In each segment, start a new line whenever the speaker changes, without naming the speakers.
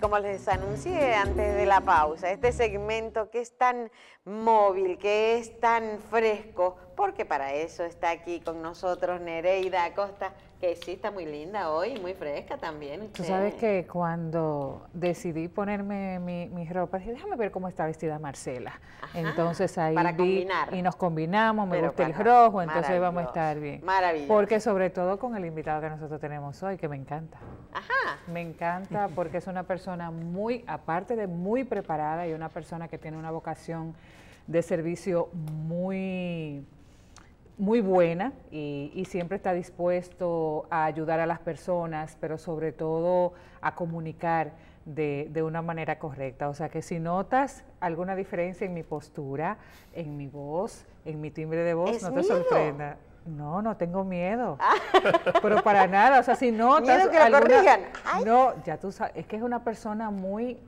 como les anuncié antes de la pausa, este segmento que es tan móvil, que es tan fresco, porque para eso está aquí con nosotros Nereida Acosta, que sí está muy linda hoy, muy fresca también. Tú sabes
que cuando decidí ponerme mis ropas, ropa, dije, déjame ver cómo está vestida Marcela. entonces ahí y nos combinamos, me Pero gusta el rojo, entonces vamos a estar bien. Maravilloso. Porque sobre todo con el invitado que nosotros tenemos hoy, que me encanta. Ajá. Me encanta porque es una persona muy, aparte de muy preparada y una persona que tiene una vocación de servicio muy muy buena y, siempre está dispuesto a ayudar a las personas, pero sobre todo a comunicar de, una manera correcta. O sea que si notas alguna diferencia en mi postura, en mi voz, en mi timbre de voz, no te sorprenda. No, no tengo miedo. Ah. Pero para nada, o sea, si notas miedo que lo No, ya tú sabes, es que es una persona muy...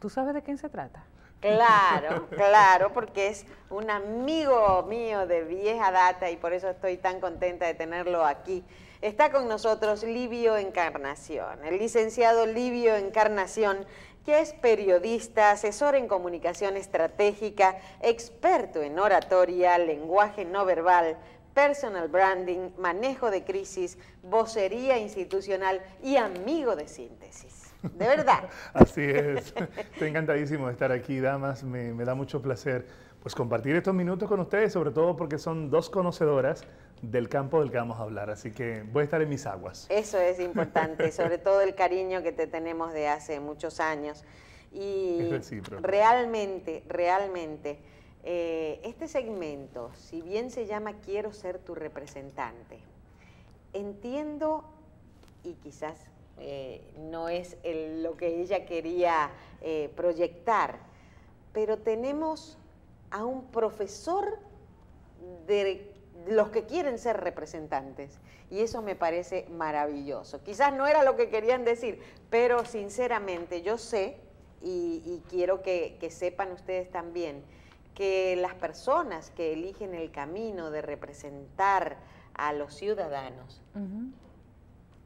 ¿Tú sabes de quién se trata?
Claro, claro, porque es un amigo mío de vieja data y por eso estoy tan contenta de tenerlo aquí. Está con nosotros Livio Encarnación, el licenciado Livio Encarnación, que es periodista, asesor en comunicación estratégica, experto en oratoria, lenguaje no verbal, personal branding, manejo de crisis, vocería institucional y amigo de síntesis. De verdad.
Así es. Estoy encantadísimo de estar aquí, damas. Me, me da mucho placer pues compartir estos minutos con ustedes, sobre todo porque son dos conocedoras del campo del que vamos a hablar, así que voy a estar en mis aguas.
Eso es importante, sobre todo el cariño que te tenemos de hace muchos años. Y realmente, realmente, eh, este segmento, si bien se llama Quiero ser tu representante, entiendo y quizás eh, no es lo que ella quería eh, proyectar, pero tenemos a un profesor de los que quieren ser representantes. Y eso me parece maravilloso. Quizás no era lo que querían decir, pero sinceramente yo sé, y, quiero que, sepan ustedes también, que las personas que eligen el camino de representar a los ciudadanos,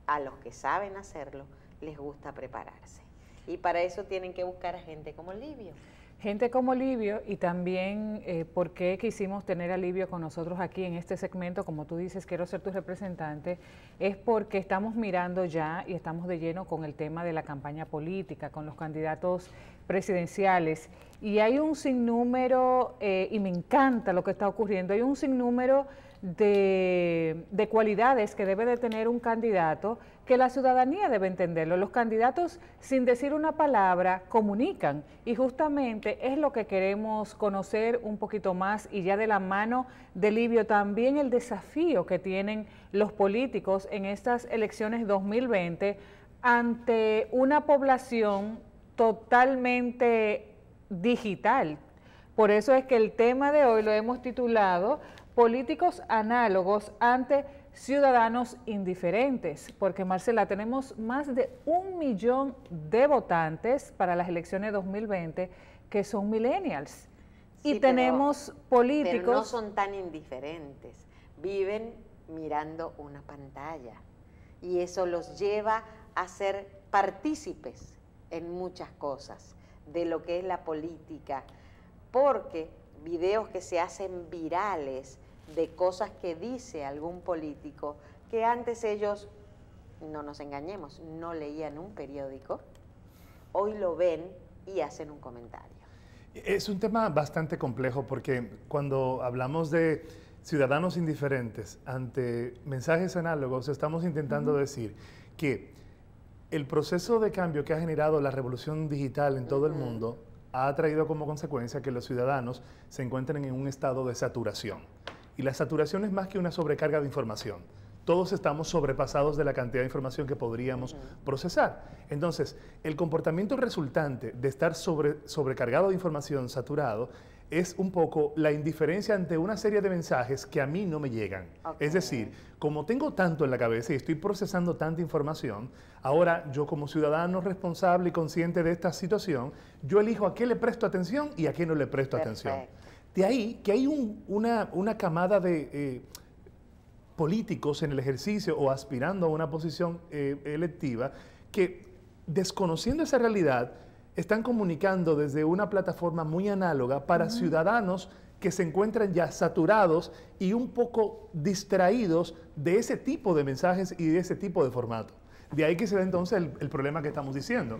a los que saben hacerlo, les gusta prepararse. Y para eso tienen que buscar a gente como Livio.
Gente como Livio y también eh, por qué quisimos tener a Livio con nosotros aquí en este segmento, como tú dices, quiero ser tu representante, es porque estamos mirando ya y estamos de lleno con el tema de la campaña política, con los candidatos presidenciales. Y hay un sinnúmero, eh, y me encanta lo que está ocurriendo, hay un sinnúmero de, cualidades que debe de tener un candidato que la ciudadanía debe entenderlo. Los candidatos, sin decir una palabra, comunican y justamente es lo que queremos conocer un poquito más y ya de la mano de Livio también el desafío que tienen los políticos en estas elecciones 2020 ante una población totalmente digital. Por eso es que el tema de hoy lo hemos titulado políticos análogos ante ciudadanos indiferentes, porque Marcela, tenemos más de un millón de votantes para las elecciones 2020 que son millennials. y tenemos políticos... que no son
tan indiferentes, viven mirando una pantalla y eso los lleva a ser partícipes en muchas cosas de lo que es la política, porque videos que se hacen virales de cosas que dice algún político que antes ellos, no nos engañemos, no leían un periódico, hoy lo ven y hacen un comentario.
Es un tema bastante complejo porque cuando hablamos de ciudadanos indiferentes ante mensajes análogos, estamos intentando decir que el proceso de cambio que ha generado la revolución digital en todo el mundo ha traído como consecuencia que los ciudadanos se encuentren en un estado de saturación. Y la saturación es más que una sobrecarga de información. Todos estamos sobrepasados de la cantidad de información que podríamos procesar. Entonces, el comportamiento resultante de estar sobrecargado de información, saturado, es un poco la indiferencia ante una serie de mensajes que a mí no me llegan. Es decir, como tengo tanto en la cabeza y estoy procesando tanta información, ahora yo como ciudadano responsable y consciente de esta situación, yo elijo a qué le presto atención y a qué no le presto atención. De ahí que hay una, camada de eh, políticos en el ejercicio o aspirando a una posición eh, electiva que, desconociendo esa realidad, están comunicando desde una plataforma muy análoga para ciudadanos que se encuentran ya saturados y un poco distraídos de ese tipo de mensajes y de ese tipo de formato. De ahí que se ve entonces el, problema que estamos diciendo.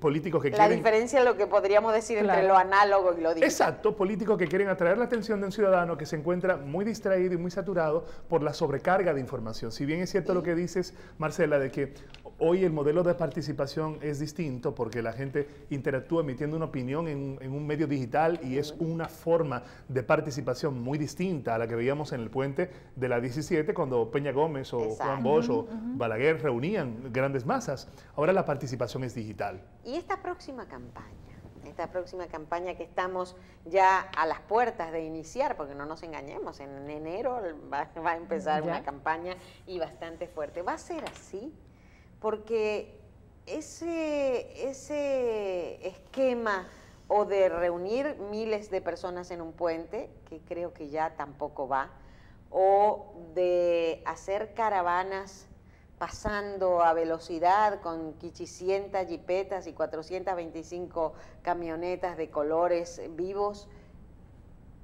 Políticos que la quieren...
diferencia lo que podríamos decir entre lo análogo
y lo digital. Exacto, políticos que quieren atraer la atención de un ciudadano que se encuentra muy distraído y muy saturado por la sobrecarga de información. Si bien es cierto lo que dices, Marcela, de que hoy el modelo de participación es distinto porque la gente interactúa emitiendo una opinión en, un medio digital y es una forma de participación muy distinta a la que veíamos en el puente de la 17 cuando Peña Gómez o Juan Bosch o Balaguer reunían grandes masas. Ahora la participación es digital.
¿Y esta próxima campaña? Esta próxima campaña que estamos ya a las puertas de iniciar, porque no nos engañemos, en enero va, a empezar una campaña y bastante fuerte. ¿Va a ser así? Porque ese, ese esquema o de reunir miles de personas en un puente, que creo que ya tampoco va, o de hacer caravanas pasando a velocidad con quichicientas, jipetas y 425 camionetas de colores vivos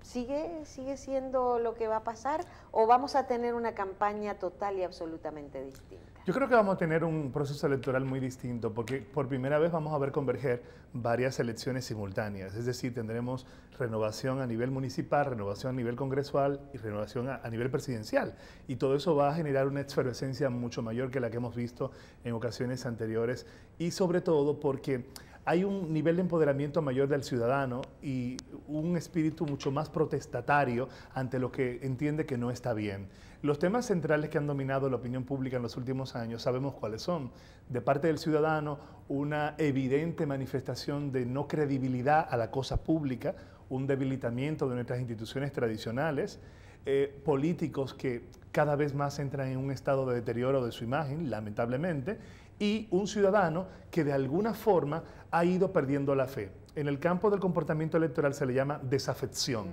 sigue, sigue siendo lo que va a pasar o vamos a tener una campaña total y absolutamente distinta?
Yo creo que vamos a tener un proceso electoral muy distinto porque por primera vez vamos a ver converger varias elecciones simultáneas, es decir, tendremos renovación a nivel municipal, renovación a nivel congresual y renovación a, nivel presidencial. Y todo eso va a generar una efervescencia mucho mayor que la que hemos visto en ocasiones anteriores y sobre todo porque hay un nivel de empoderamiento mayor del ciudadano y un espíritu mucho más protestatario ante lo que entiende que no está bien. Los temas centrales que han dominado la opinión pública en los últimos años sabemos cuáles son. De parte del ciudadano, una evidente manifestación de no credibilidad a la cosa pública, un debilitamiento de nuestras instituciones tradicionales, eh, políticos que cada vez más entran en un estado de deterioro de su imagen, lamentablemente, y un ciudadano que de alguna forma ha ido perdiendo la fe. En el campo del comportamiento electoral se le llama desafección.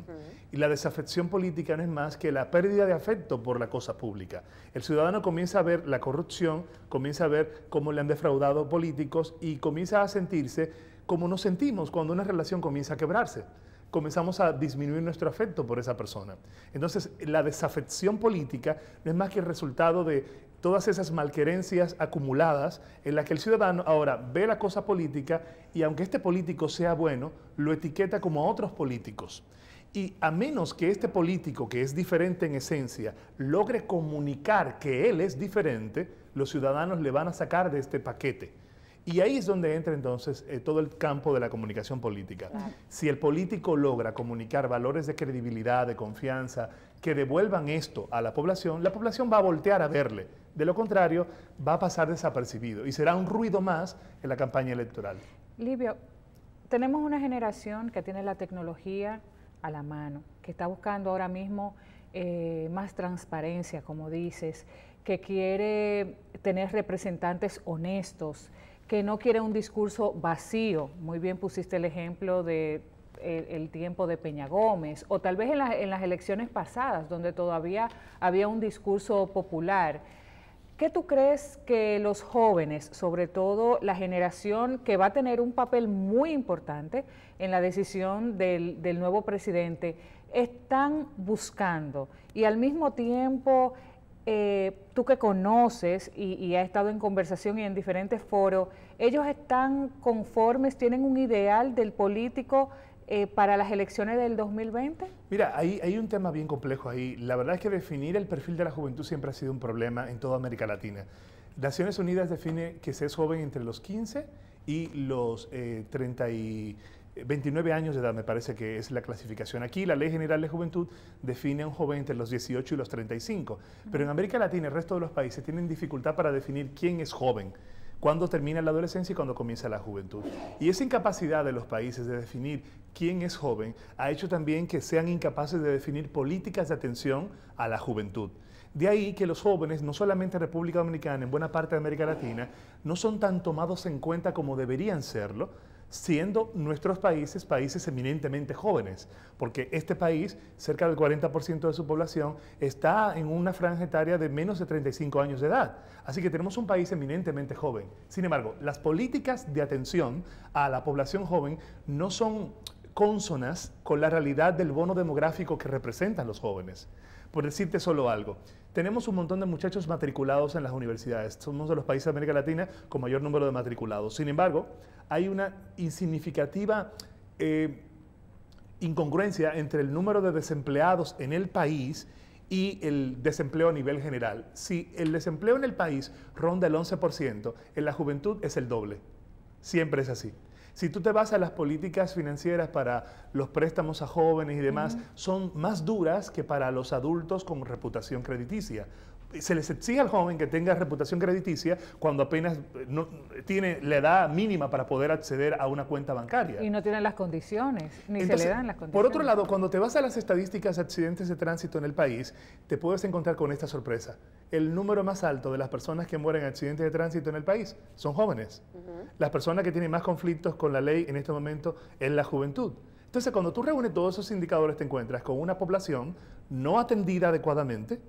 Y la desafección política no es más que la pérdida de afecto por la cosa pública. El ciudadano comienza a ver la corrupción, comienza a ver cómo le han defraudado políticos y comienza a sentirse como nos sentimos cuando una relación comienza a quebrarse comenzamos a disminuir nuestro afecto por esa persona. Entonces, la desafección política no es más que el resultado de todas esas malquerencias acumuladas en las que el ciudadano ahora ve la cosa política y aunque este político sea bueno, lo etiqueta como a otros políticos. Y a menos que este político, que es diferente en esencia, logre comunicar que él es diferente, los ciudadanos le van a sacar de este paquete. Y ahí es donde entra entonces eh, todo el campo de la comunicación política. Si el político logra comunicar valores de credibilidad, de confianza, que devuelvan esto a la población, la población va a voltear a verle. De lo contrario, va a pasar desapercibido y será un ruido más en la campaña electoral.
Livio, tenemos una generación que tiene la tecnología a la mano, que está buscando ahora mismo eh, más transparencia, como dices, que quiere tener representantes honestos que no quiere un discurso vacío. Muy bien pusiste el ejemplo de eh, el, tiempo de Peña Gómez, o tal vez en, en, las elecciones pasadas, donde todavía había un discurso popular. ¿Qué tú crees que los jóvenes, sobre todo la generación que va a tener un papel muy importante en la decisión del, del nuevo presidente, están buscando? Y al mismo tiempo eh, tú que conoces y, ha estado en conversación y en diferentes foros, ellos están conformes, tienen un ideal del político eh, para las elecciones del 2020?
Mira, hay, hay, un tema bien complejo ahí. La verdad es que definir el perfil de la juventud siempre ha sido un problema en toda América Latina. Naciones Unidas define que se es joven entre los 15 y los 30 eh, y... 29 años de edad me parece que es la clasificación. Aquí la Ley General de Juventud define a un joven entre los 18 y los 35, pero en América Latina y el resto de los países tienen dificultad para definir quién es joven cuándo termina la adolescencia y cuándo comienza la juventud. Y esa incapacidad de los países de definir quién es joven ha hecho también que sean incapaces de definir políticas de atención a la juventud. De ahí que los jóvenes, no solamente en República Dominicana, en buena parte de América Latina, no son tan tomados en cuenta como deberían serlo, siendo nuestros países países eminentemente jóvenes, porque este país, cerca del 40% de su población, está en una franja etaria de menos de 35 años de edad. Así que tenemos un país eminentemente joven. Sin embargo, las políticas de atención a la población joven no son consonas con la realidad del bono demográfico que representan los jóvenes. Por decirte solo algo, tenemos un montón de muchachos matriculados en las universidades. Somos de los países de América Latina con mayor número de matriculados. Sin embargo, hay una insignificativa eh, incongruencia entre el número de desempleados en el país y el desempleo a nivel general. Si el desempleo en el país ronda el 11%, en la juventud es el doble. Siempre es así. Si tú te vas a las políticas financieras para los préstamos a jóvenes y demás, son más duras que para los adultos con reputación crediticia se les exige al joven que tenga reputación crediticia cuando apenas eh, no, tiene la edad mínima para poder acceder a una cuenta bancaria. Y no tienen las condiciones, ni se le dan las condiciones. Por otro lado, cuando te vas a las estadísticas de accidentes de tránsito en el país, te puedes encontrar con esta sorpresa. El número más alto de las personas que mueren en accidentes de tránsito en el país son jóvenes. Las personas que tienen más conflictos con la ley en este momento es la juventud. Entonces, cuando tú reúnes todos esos indicadores, te encuentras con una población no atendida adecuadamente,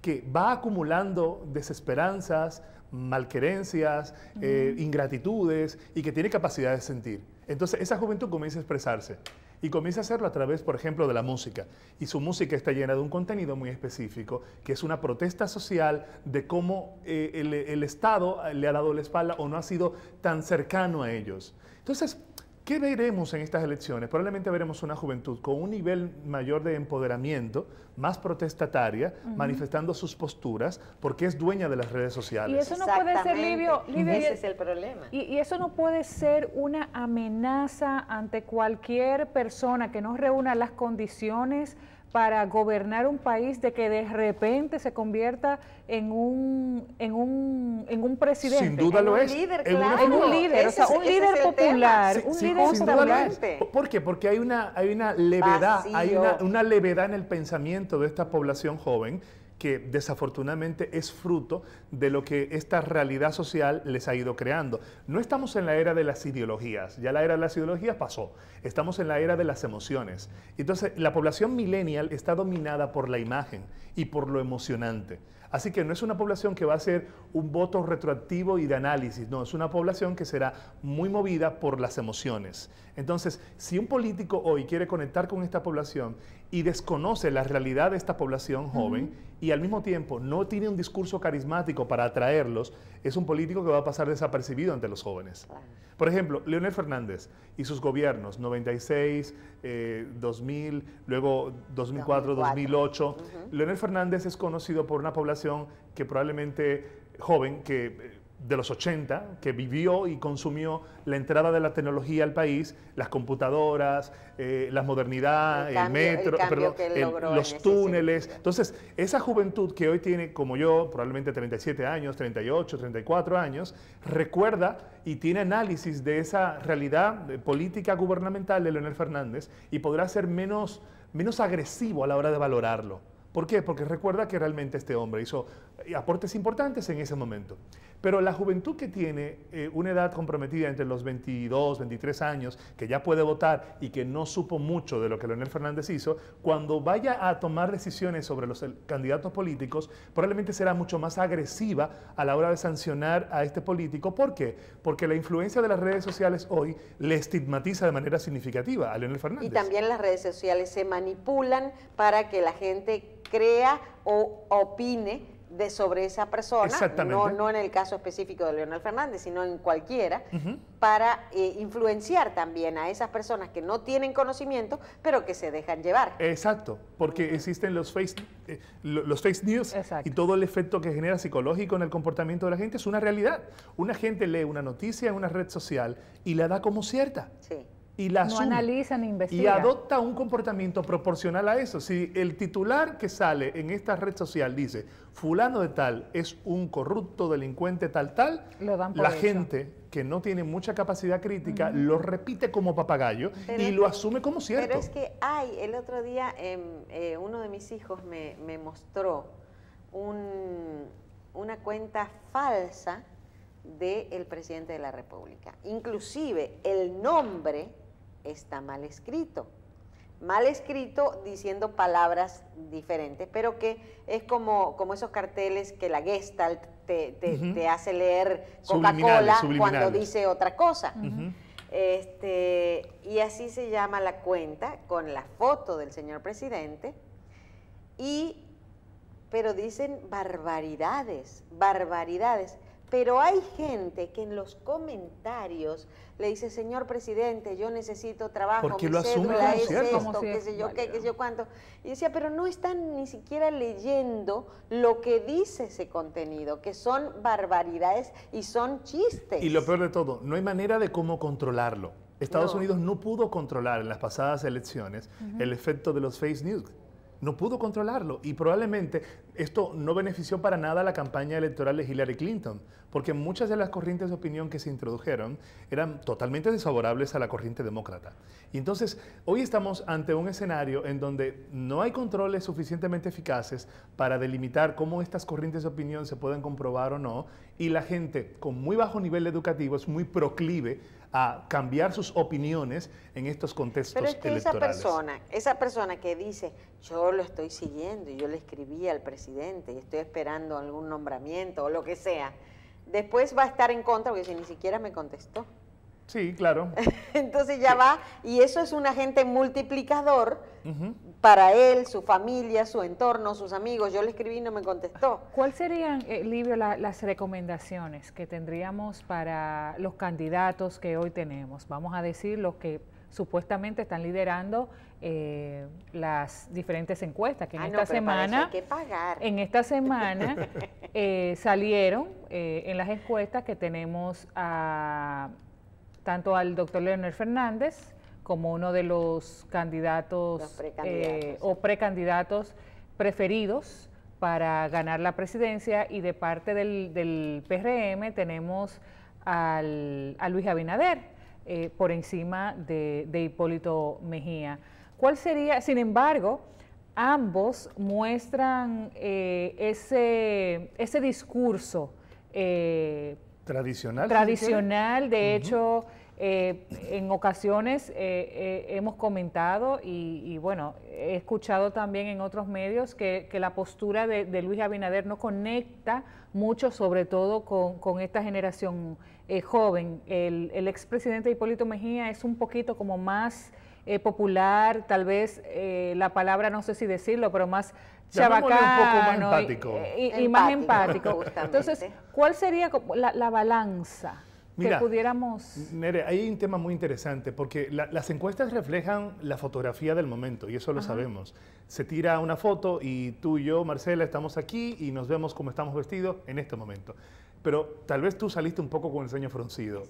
que va acumulando desesperanzas, malquerencias, eh, ingratitudes y que tiene capacidad de sentir. Entonces esa juventud comienza a expresarse y comienza a hacerlo a través, por ejemplo, de la música. Y su música está llena de un contenido muy específico, que es una protesta social de cómo eh, el Estado le ha dado la espalda o no ha sido tan cercano a ellos. Entonces, ¿Qué veremos en estas elecciones? Probablemente veremos una juventud con un nivel mayor de empoderamiento, más protestataria, manifestando sus posturas, porque es dueña de las redes sociales. Y eso no
puede ser, Livio.
Ese es el
problema.
Y, eso no puede ser una amenaza ante cualquier persona que no reúna las condiciones para gobernar un país de que de repente se convierta en un en un, en un presidente. Sin duda lo un es. Líder, un líder, o sea, un líder popular, un líder sin
¿Por qué? Porque hay una hay una levedad, hay una levedad en el pensamiento de esta población joven que desafortunadamente es fruto de lo que esta realidad social les ha ido creando. No estamos en la era de las ideologías, ya la era de las ideologías pasó, estamos en la era de las emociones. Entonces, la población millennial está dominada por la imagen y por lo emocionante. Así que no es una población que va a ser un voto retroactivo y de análisis, no, es una población que será muy movida por las emociones. Entonces, si un político hoy quiere conectar con esta población y desconoce la realidad de esta población joven y al mismo tiempo no tiene un discurso carismático para atraerlos, es un político que va a pasar desapercibido ante los jóvenes. Por ejemplo, Leonel Fernández y sus gobiernos, 96, 2000, eh, luego 2004, 2008. Leonel Fernández es conocido por una población que probablemente joven, que eh, de los 80, que vivió y consumió la entrada de la tecnología al país, las computadoras, eh, la modernidad, el, metro, los túneles. Entonces, esa juventud que hoy tiene, como yo, probablemente 37 años, 38, 34 años, recuerda y tiene análisis de esa realidad eh, política gubernamental de Leonel Fernández y podrá ser menos agresivo a la hora de valorarlo. ¿Por qué? Porque recuerda que realmente este hombre hizo eh, aportes importantes en ese momento. Pero la juventud que tiene eh, una edad comprometida entre los 22, 23 años, que ya puede votar y que no supo mucho de lo que Leonel Fernández hizo, cuando vaya a tomar decisiones sobre los candidatos políticos, probablemente será mucho más agresiva a la hora de sancionar a este político. ¿Por qué? Porque la influencia de las redes sociales hoy le estigmatiza de manera significativa a Leonel Fernández. Y
también las redes sociales se manipulan para que la gente crea o opine de sobre esa persona, no, en el caso específico de Leonel Fernández, sino en cualquiera, para eh, influenciar también a esas personas que no tienen conocimiento, pero que se dejan llevar.
Exacto, porque existen los face, eh, los face news y todo el efecto que genera psicológico en el comportamiento de la gente es una realidad. Una gente lee una noticia en una red social y la da como cierta. Sí y
analizan, Y adopta
un comportamiento proporcional a eso. Si el titular que sale en esta red social dice, fulano de tal es un corrupto, delincuente, tal, tal, la gente que no tiene mucha capacidad crítica lo repite como papagayo y lo asume como cierto. Pero es
que hay, el otro día em, eh, uno de mis hijos me, mostró un, una cuenta falsa del presidente de la República. Inclusive el nombre está mal escrito. Mal escrito diciendo palabras diferentes, pero que es como, como esos carteles que la Gestalt te, hace leer Coca-Cola cuando dice otra cosa. Este, y así se llama la cuenta con la foto del señor presidente. pero dicen barbaridades, barbaridades. Pero hay gente que en los comentarios le dice, señor presidente, yo necesito trabajo, Porque lo asume, es cierto. esto, qué sé yo qué, qué sé yo cuánto. Y decía, pero no están ni siquiera leyendo lo que dice ese contenido, que son barbaridades y son chistes. Y lo peor
de todo, no hay manera de cómo controlarlo. Estados Unidos no pudo controlar en las pasadas elecciones el efecto de los face news no pudo controlarlo y probablemente esto no benefició para nada a la campaña electoral de Hillary Clinton, porque muchas de las corrientes de opinión que se introdujeron eran totalmente desfavorables a la corriente demócrata. Y entonces, hoy estamos ante un escenario en donde no hay controles suficientemente eficaces para delimitar cómo estas corrientes de opinión se pueden comprobar o no, y la gente con muy bajo nivel educativo es muy proclive a cambiar sus opiniones en estos contextos Pero es que Esa persona,
esa persona que dice, yo lo estoy siguiendo y yo le escribí al presidente y estoy esperando algún nombramiento o lo que sea, después va a estar en contra porque si ni siquiera me contestó.
Sí, claro.
Entonces ya va, y eso es un agente multiplicador
para él,
su familia, su entorno, sus amigos. Yo le escribí y no me contestó. ¿Cuáles serían, eh, Libio,
las recomendaciones que tendríamos para los candidatos que hoy tenemos? Vamos a decir los que supuestamente están liderando eh, las diferentes encuestas que en ah, esta semana que pagar. en esta semana eh, salieron en las encuestas que tenemos a tanto al doctor Leonel Fernández como uno de los candidatos, eh, o precandidatos preferidos para ganar la presidencia y de parte del, PRM tenemos al, a Luis Abinader eh, por encima de, Hipólito Mejía. ¿Cuál sería, sin embargo, ambos muestran eh, ese, discurso
tradicional, tradicional,
de hecho eh, en ocasiones eh, eh, hemos comentado y, bueno, he escuchado también en otros medios que, la postura de, Luis Abinader no conecta mucho, sobre todo con, esta generación joven. El, el expresidente Hipólito Mejía es un poquito como más... popular, tal vez la palabra, no sé si decirlo, pero más chabacano. Y, más empático. Entonces, ¿cuál sería la, la balanza que pudiéramos...
Nere, hay un tema muy interesante, porque las encuestas reflejan la fotografía del momento, y eso lo sabemos. Se tira una foto y tú y yo, Marcela, estamos aquí y nos vemos como estamos vestidos en este momento. Pero tal vez tú saliste un poco con el ceño fruncido,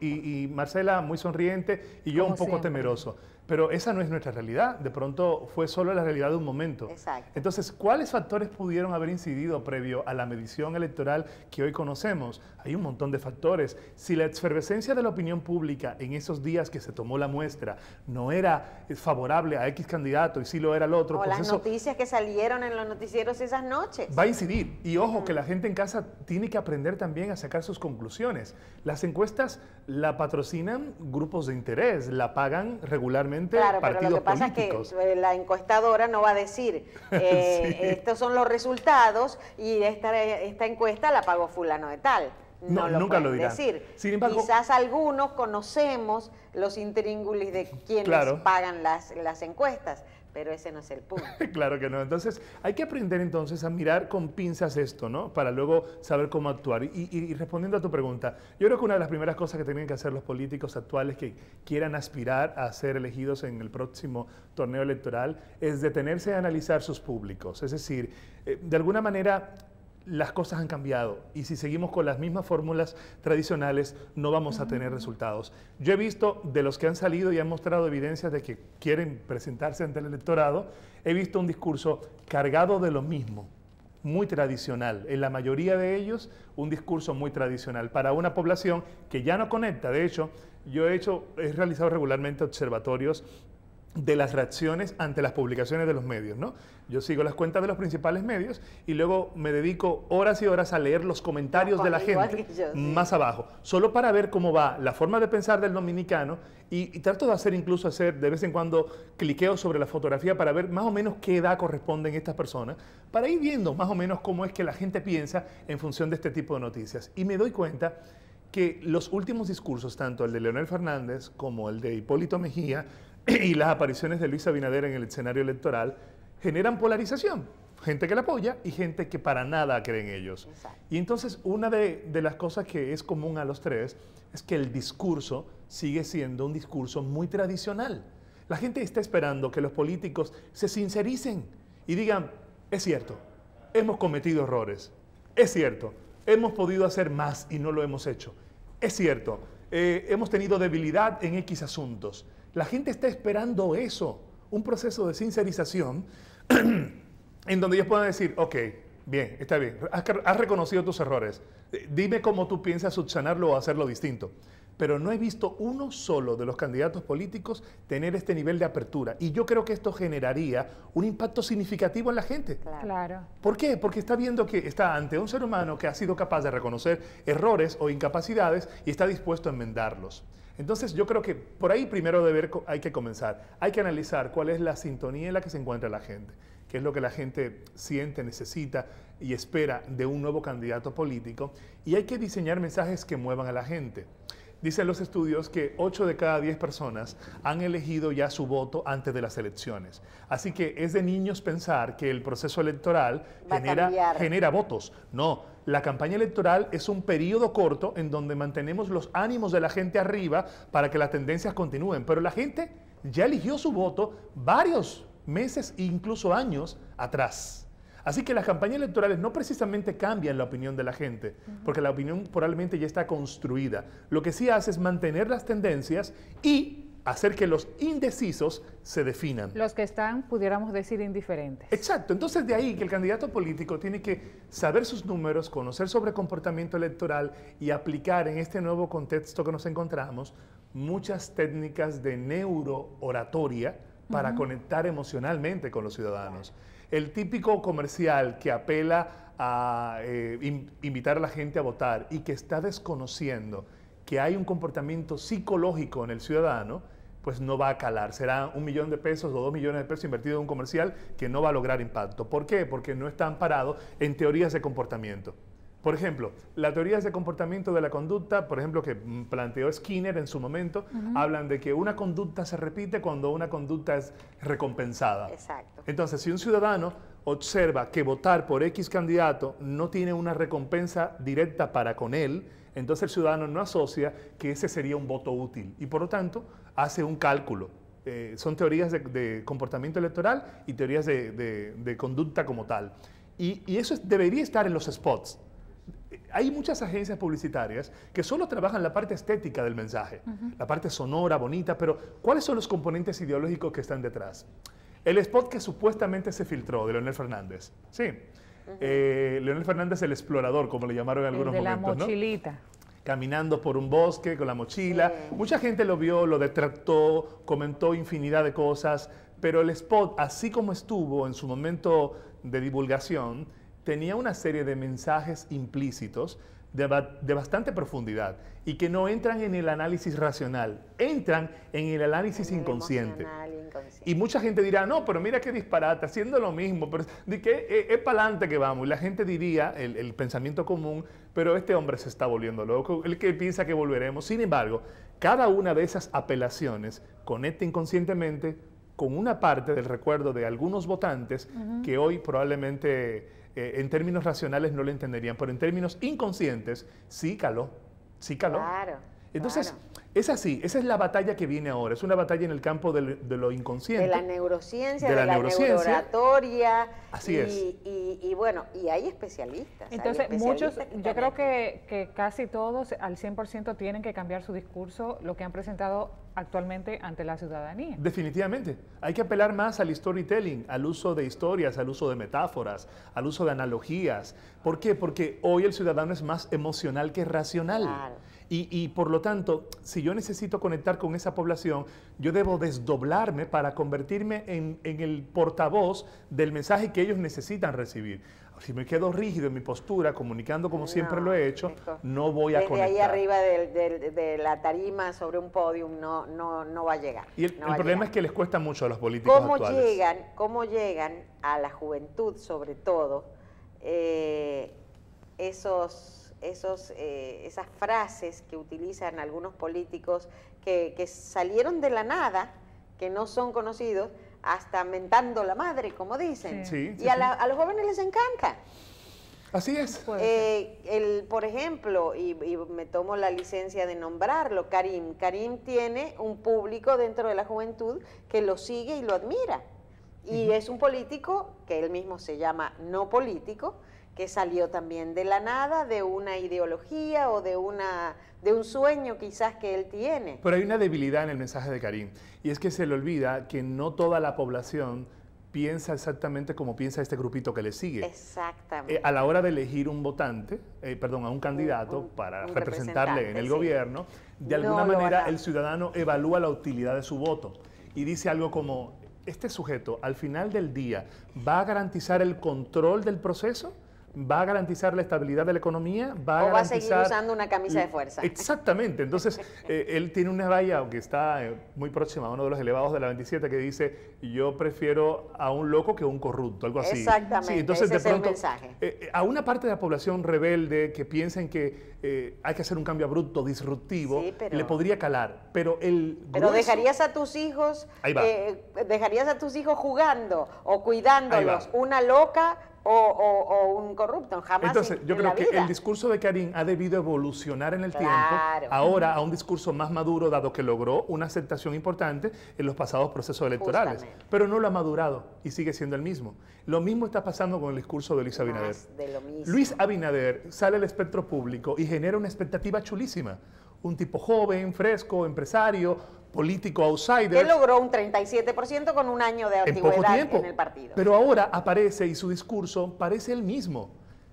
y, Marcela muy sonriente y yo un poco temeroso. Pero esa no es nuestra realidad. De pronto fue solo la realidad de un momento. Entonces, ¿cuáles factores pudieron haber incidido previo a la medición electoral que hoy conocemos? Hay un montón de factores. Si la exfervescencia de la opinión pública en esos días que se tomó la muestra no era eh, favorable a X candidato y si lo era al otro. O pues las
noticias que salieron en los noticieros esas noches. Va a
incidir. Y ojo, que la gente en casa tiene que aprender también a sacar sus conclusiones. Las encuestas la patrocinan grupos de interés, la pagan regularmente claro, pero lo que pasa es que
eh, la encuestadora no va a decir, eh, estos son los resultados y esta, esta encuesta la pagó fulano de tal. No, lo nunca lo decir. Quizás algunos conocemos los intríngulis de quienes pagan las, las encuestas pero ese no es el punto.
claro que no. Entonces, hay que aprender entonces a mirar con pinzas esto, ¿no? Para luego saber cómo actuar. Y, respondiendo a tu pregunta, yo creo que una de las primeras cosas que tienen que hacer los políticos actuales que quieran aspirar a ser elegidos en el próximo torneo electoral es detenerse a analizar sus públicos. Es decir, eh, de alguna manera las cosas han cambiado y si seguimos con las mismas fórmulas tradicionales no vamos a tener resultados. Yo he visto de los que han salido y han mostrado evidencias de que quieren presentarse ante el electorado, he visto un discurso cargado de lo mismo, muy tradicional. En la mayoría de ellos, un discurso muy tradicional para una población que ya no conecta. De hecho, yo he hecho, he realizado regularmente observatorios de las reacciones ante las publicaciones de los medios, ¿no? Yo sigo las cuentas de los principales medios y luego me dedico horas y horas a leer los comentarios de la gente más abajo, solo para ver cómo va la forma de pensar del dominicano y, trato de hacer incluso hacer de vez en cuando cliqueo sobre la fotografía para ver más o menos qué edad corresponden estas personas, para ir viendo más o menos cómo es que la gente piensa en función de este tipo de noticias y me doy cuenta que los últimos discursos, tanto el de Leonel Fernández como el de Hipólito Mejía, y las apariciones de Luis Abinader en el escenario electoral generan polarización. Gente que la apoya y gente que para nada cree en ellos. Y entonces una de, las cosas que es común a los tres es que el discurso sigue siendo un discurso muy tradicional. La gente está esperando que los políticos se sincericen y digan, es cierto, hemos cometido errores, es cierto, hemos podido hacer más y no lo hemos hecho, es cierto, eh, hemos tenido debilidad en X asuntos, la gente está esperando eso, un proceso de sincerización en donde ellos puedan decir, ok, bien, está bien, has, reconocido tus errores, eh, dime cómo tú piensas subsanarlo o hacerlo distinto pero no he visto uno solo de los candidatos políticos tener este nivel de apertura. Y yo creo que esto generaría un impacto significativo en la gente. Claro. ¿Por qué? Porque está viendo que está ante un ser humano que ha sido capaz de reconocer errores o incapacidades y está dispuesto a enmendarlos. Entonces yo creo que por ahí primero hay que comenzar. Hay que analizar cuál es la sintonía en la que se encuentra la gente, qué es lo que la gente siente, necesita y espera de un nuevo candidato político. Y hay que diseñar mensajes que muevan a la gente. Dicen los estudios que 8 de cada 10 personas han elegido ya su voto antes de las elecciones. Así que es de niños pensar que el proceso electoral genera, votos. No, la campaña electoral es un periodo corto en donde mantenemos los ánimos de la gente arriba para que las tendencias continúen. Pero la gente ya eligió su voto varios meses e incluso años atrás. Así que las campañas electorales no precisamente cambian la opinión de la gente, porque la opinión probablemente ya está construida. Lo que sí hace es mantener las tendencias y hacer que los indecisos se definan.
Los que están, pudiéramos decir, indiferentes.
Exacto. Entonces de ahí que el candidato político tiene que saber sus números, conocer sobre comportamiento electoral y aplicar en este nuevo contexto que nos encontramos muchas técnicas de neurooratoria para conectar emocionalmente con los ciudadanos el típico comercial que apela a eh, invitar a la gente a votar y que está desconociendo que hay un comportamiento psicológico en el ciudadano, pues no va a calar. Será un millón de pesos o dos millones de pesos invertido en un comercial que no va a lograr impacto. ¿Por qué? Porque no está amparado en teorías de comportamiento. Por ejemplo, las teorías de comportamiento de la conducta, por ejemplo, que mm, planteó Skinner en su momento, hablan de que una conducta se repite cuando una conducta es recompensada. Exacto. Entonces, si un ciudadano observa que votar por X candidato no tiene una recompensa directa para con él, entonces el ciudadano no asocia que ese sería un voto útil y por lo tanto hace un cálculo. Eh, son teorías de, comportamiento electoral y teorías de, conducta como tal. y, eso debería estar en los spots hay muchas agencias publicitarias que solo trabajan la parte estética del mensaje, la parte sonora, bonita, pero ¿cuáles son los componentes ideológicos que están detrás? El spot que supuestamente se filtró de Leonel Fernández, sí. Eh, Leonel Fernández el explorador, como le llamaron en algunos de momentos. La mochilita. Caminando por un bosque con la mochila. Mucha gente lo vio, lo detractó, comentó infinidad de cosas, pero el spot, así como estuvo en su momento de divulgación, tenía una serie de mensajes implícitos de, bastante profundidad y que no entran en el análisis racional, entran en el análisis e inconsciente. Y mucha gente dirá, no, pero mira qué disparate, haciendo lo mismo, pero de eh, es, para adelante que vamos. Y la gente diría, el, pensamiento común, pero este hombre se está volviendo loco, el que piensa que volveremos. Sin embargo, cada una de esas apelaciones conecta inconscientemente con una parte del recuerdo de algunos votantes que hoy probablemente eh, en términos racionales no lo entenderían, pero en términos inconscientes sí caló, sí caló. Claro. Entonces, es así, esa es la batalla que viene ahora, es una batalla en el campo de lo, inconsciente. De la
neurociencia, de, la, neurociencia, Así y, es. Y, bueno, y hay especialistas. Entonces, muchos, yo creo
que, que, casi todos al 100% tienen que cambiar su discurso, lo que han presentado actualmente ante la ciudadanía.
Definitivamente, hay que apelar más al storytelling, al uso de historias, al uso de metáforas, al uso de analogías. ¿Por qué? Porque hoy el ciudadano es más emocional que racional. Y, por lo tanto, si yo necesito conectar con esa población, yo debo desdoblarme para convertirme en, el portavoz del mensaje que ellos necesitan recibir. Si me quedo rígido en mi postura, comunicando como siempre lo he hecho, no voy a Desde conectar. ahí arriba
de, la tarima sobre un podium no, no, no va a llegar. Y
el, problema es que les cuesta mucho a los políticos Llegan,
¿Cómo llegan a la juventud, sobre todo, eh, esos esos, eh, esas frases que utilizan algunos políticos que, salieron de la nada, que no son conocidos, hasta mentando la madre, como
dicen. y
a, los jóvenes les encanta. Así es. Eh, el, por ejemplo, y, me tomo la licencia de nombrarlo, Karim. Karim tiene un público dentro de la juventud que lo sigue y lo admira. Y es un político, que él mismo se llama no político, que salió también de la nada, de una ideología o de, una, de un sueño quizás que él tiene.
Pero hay una debilidad en el mensaje de Karim, y es que se le olvida que no toda la población piensa exactamente como piensa este grupito que le sigue. Exactamente. Eh, a la hora de elegir un votante, eh, perdón, a un candidato para representarle en el gobierno, de alguna manera el ciudadano evalúa la utilidad de su voto y dice algo como, ¿este sujeto al final del día va a garantizar el control del proceso? va a garantizar la estabilidad de la economía, va a o va a seguir usando una camisa de fuerza. Exactamente, entonces eh, él tiene una valla aunque está eh, muy próxima a uno de los elevados de la 27 que dice, yo prefiero a un loco que a un corrupto, algo así. Exactamente, entonces, de pronto, eh, a una parte de la población rebelde que piensa en que hay que hacer un cambio abrupto, disruptivo, le podría calar, pero él... Pero dejarías
a tus hijos... dejarías a tus hijos jugando o cuidándolos, una loca o, un corrupto, jamás. Entonces, yo creo que el
discurso de Karim ha debido evolucionar en el tiempo, ahora a un discurso más maduro, dado que logró una aceptación importante en los pasados procesos electorales, pero no lo ha madurado y sigue siendo el mismo. Lo mismo está pasando con el discurso de Luis Abinader. Luis Abinader sale al espectro público y genera una expectativa chulísima. Un tipo joven, fresco, empresario, político outsider. Que logró
un 37% con un año de antigüedad en, el
partido. Pero ahora aparece y su discurso parece el mismo.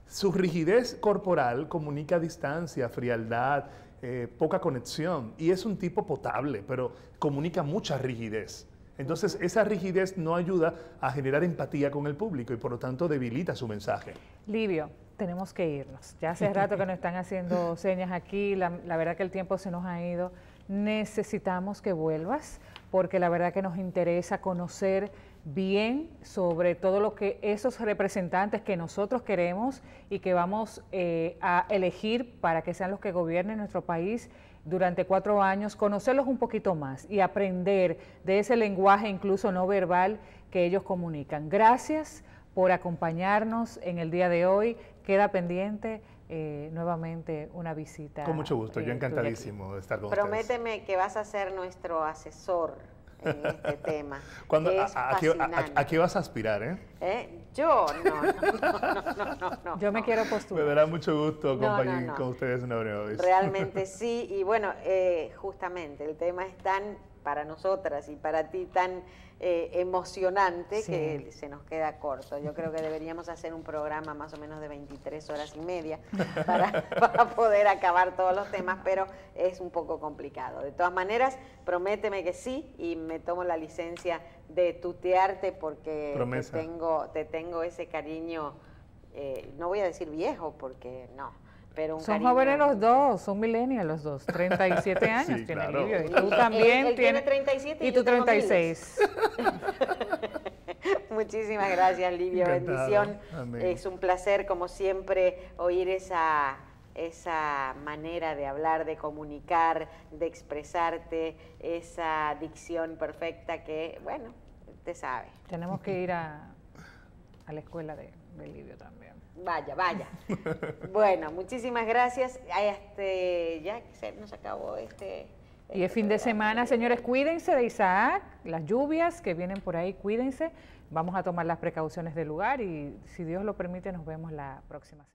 Su rigidez corporal comunica distancia, frialdad, eh, poca conexión. Y es un tipo potable, pero comunica mucha rigidez. Entonces, esa rigidez no ayuda a generar empatía con el público y por lo tanto debilita su mensaje.
Livio, tenemos que irnos. Ya hace rato que nos están haciendo señas aquí, la verdad que el tiempo se nos ha ido necesitamos que vuelvas porque la verdad que nos interesa conocer bien sobre todo lo que esos representantes que nosotros queremos y que vamos eh, a elegir para que sean los que gobiernen nuestro país durante cuatro años, conocerlos un poquito más y aprender de ese lenguaje incluso no verbal que ellos comunican. Gracias por acompañarnos en el día de hoy. Queda pendiente eh, nuevamente una visita. Con mucho gusto, yo eh, encantadísimo
de estar con ustedes.
Prométeme que vas a ser nuestro asesor
en este tema. Cuando, es a, qué, vas a aspirar? Eh?
¿Eh? Yo,
no Yo me quiero postular. Me dará mucho gusto compartir con ustedes una breve vez. Realmente
sí, y bueno, justamente el tema es tan para nosotras y para ti tan eh, emocionante que se nos queda corto. Yo creo que deberíamos hacer un programa más o menos de 23 horas y media para, poder acabar todos los temas, pero es un poco complicado. De todas maneras, prométeme que sí y me tomo la licencia de tutearte porque te tengo, te tengo ese cariño, eh, no voy a decir viejo porque no son jóvenes los
dos, son millennials los dos. 37 años tiene Livio. Y tú también tienes.
Tiene 37 y, tú 36. Muchísimas gracias, Livio. Bendición. Es un placer, como siempre, oír esa esa manera de hablar, de comunicar, de expresarte, esa dicción perfecta que, bueno, te sabe.
Tenemos que ir a, la escuela de, de Livio también.
Vaya, vaya. bueno, muchísimas gracias. Este, ya se nos acabó este...
y es este fin de semana, señores, cuídense de Isaac, las lluvias que vienen por ahí, cuídense. Vamos a tomar las precauciones del lugar y si Dios lo permite nos vemos la próxima semana.